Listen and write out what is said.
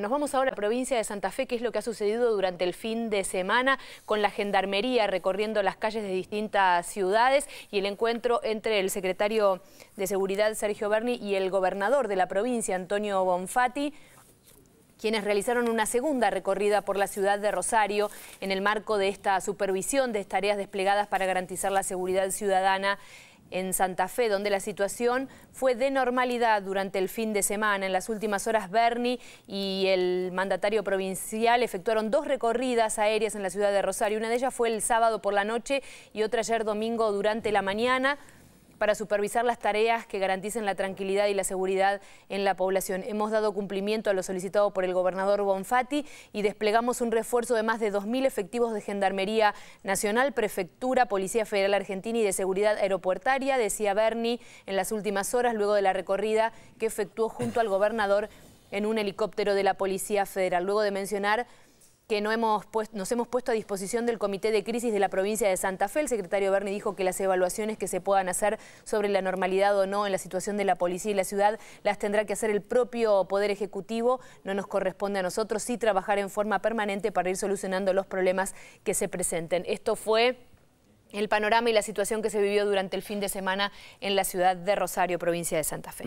Nos vamos ahora a la provincia de Santa Fe, que es lo que ha sucedido durante el fin de semana con la gendarmería recorriendo las calles de distintas ciudades y el encuentro entre el secretario de Seguridad Sergio Berni y el gobernador de la provincia Antonio Bonfatti quienes realizaron una segunda recorrida por la ciudad de Rosario en el marco de esta supervisión de tareas desplegadas para garantizar la seguridad ciudadana en Santa Fe, donde la situación fue de normalidad durante el fin de semana. En las últimas horas, Berni y el mandatario provincial efectuaron dos recorridas aéreas en la ciudad de Rosario. Una de ellas fue el sábado por la noche y otra ayer domingo durante la mañana para supervisar las tareas que garanticen la tranquilidad y la seguridad en la población. Hemos dado cumplimiento a lo solicitado por el gobernador Bonfatti y desplegamos un refuerzo de más de 2.000 efectivos de Gendarmería Nacional, Prefectura, Policía Federal Argentina y de Seguridad Aeropuertaria, decía Berni en las últimas horas luego de la recorrida que efectuó junto al gobernador en un helicóptero de la Policía Federal. Luego de mencionar que no hemos pues, nos hemos puesto a disposición del Comité de Crisis de la provincia de Santa Fe. El secretario Berni dijo que las evaluaciones que se puedan hacer sobre la normalidad o no en la situación de la policía y la ciudad las tendrá que hacer el propio Poder Ejecutivo. No nos corresponde a nosotros sí trabajar en forma permanente para ir solucionando los problemas que se presenten. Esto fue el panorama y la situación que se vivió durante el fin de semana en la ciudad de Rosario, provincia de Santa Fe.